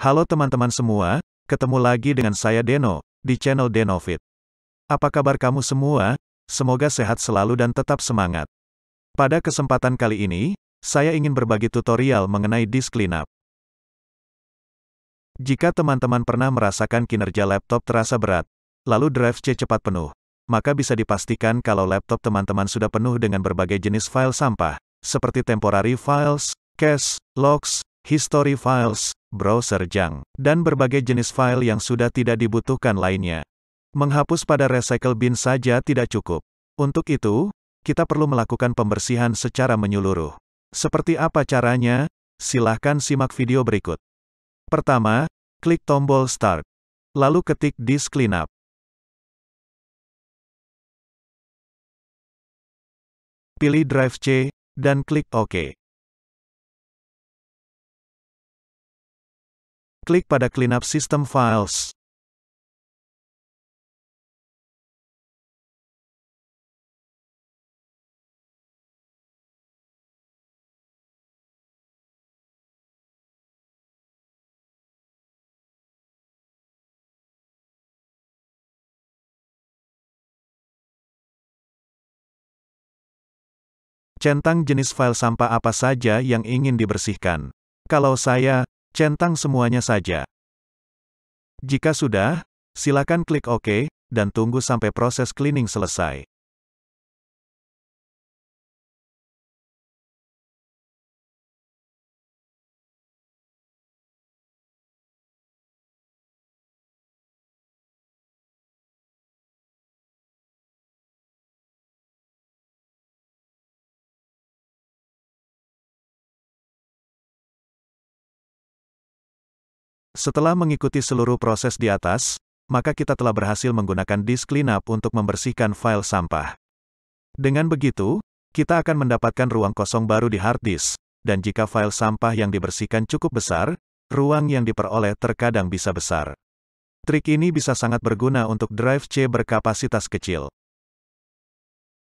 Halo teman-teman semua, ketemu lagi dengan saya Deno, di channel Denovit. Apa kabar kamu semua? Semoga sehat selalu dan tetap semangat. Pada kesempatan kali ini, saya ingin berbagi tutorial mengenai disk cleanup. Jika teman-teman pernah merasakan kinerja laptop terasa berat, lalu drive C cepat penuh, maka bisa dipastikan kalau laptop teman-teman sudah penuh dengan berbagai jenis file sampah, seperti temporary files, cache, logs, history files, browser junk, dan berbagai jenis file yang sudah tidak dibutuhkan lainnya. Menghapus pada recycle bin saja tidak cukup. Untuk itu, kita perlu melakukan pembersihan secara menyeluruh. Seperti apa caranya? Silahkan simak video berikut. Pertama, klik tombol Start. Lalu ketik Disk Cleanup. Pilih Drive C, dan klik OK. klik pada Cleanup System Files. Centang jenis file sampah apa saja yang ingin dibersihkan. Kalau saya, Centang semuanya saja. Jika sudah, silakan klik OK, dan tunggu sampai proses cleaning selesai. Setelah mengikuti seluruh proses di atas, maka kita telah berhasil menggunakan disk cleanup untuk membersihkan file sampah. Dengan begitu, kita akan mendapatkan ruang kosong baru di hard disk, dan jika file sampah yang dibersihkan cukup besar, ruang yang diperoleh terkadang bisa besar. Trik ini bisa sangat berguna untuk drive C berkapasitas kecil.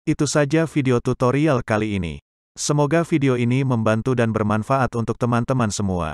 Itu saja video tutorial kali ini. Semoga video ini membantu dan bermanfaat untuk teman-teman semua.